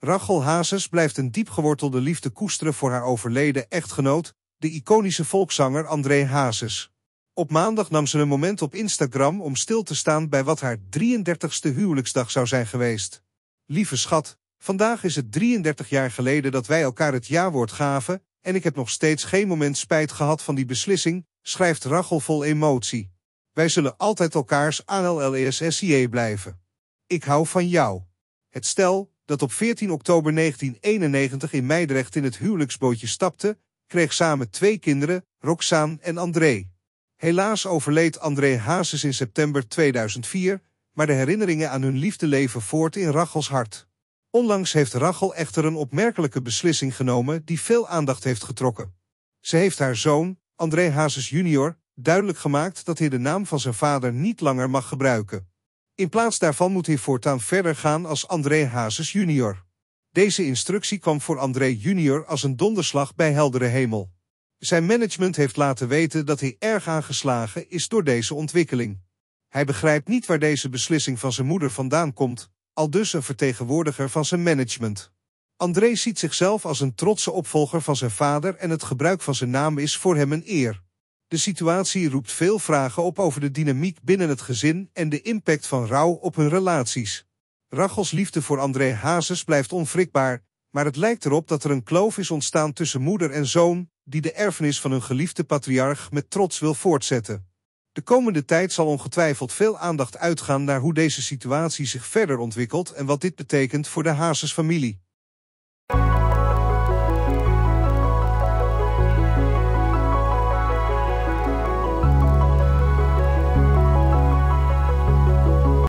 Rachel Hazes blijft een diepgewortelde liefde koesteren voor haar overleden echtgenoot, de iconische volkszanger André Hazes. Op maandag nam ze een moment op Instagram om stil te staan bij wat haar 33ste huwelijksdag zou zijn geweest. Lieve schat, vandaag is het 33 jaar geleden dat wij elkaar het ja-woord gaven en ik heb nog steeds geen moment spijt gehad van die beslissing, schrijft Rachel vol emotie. Wij zullen altijd elkaars ALLESSIE e blijven. Ik hou van jou. Het stel, dat op 14 oktober 1991 in Meidrecht in het huwelijksbootje stapte, kreeg samen twee kinderen, Roxaan en André. Helaas overleed André Hazes in september 2004, maar de herinneringen aan hun liefde leven voort in Rachels hart. Onlangs heeft Rachel echter een opmerkelijke beslissing genomen die veel aandacht heeft getrokken. Ze heeft haar zoon, André Hazes jr., duidelijk gemaakt dat hij de naam van zijn vader niet langer mag gebruiken. In plaats daarvan moet hij voortaan verder gaan als André Hazes junior. Deze instructie kwam voor André junior als een donderslag bij heldere hemel. Zijn management heeft laten weten dat hij erg aangeslagen is door deze ontwikkeling. Hij begrijpt niet waar deze beslissing van zijn moeder vandaan komt, al dus een vertegenwoordiger van zijn management. André ziet zichzelf als een trotse opvolger van zijn vader en het gebruik van zijn naam is voor hem een eer. De situatie roept veel vragen op over de dynamiek binnen het gezin en de impact van rouw op hun relaties. Rachels liefde voor André Hazes blijft onwrikbaar, maar het lijkt erop dat er een kloof is ontstaan tussen moeder en zoon, die de erfenis van hun geliefde patriarch met trots wil voortzetten. De komende tijd zal ongetwijfeld veel aandacht uitgaan naar hoe deze situatie zich verder ontwikkelt en wat dit betekent voor de Hazes-familie.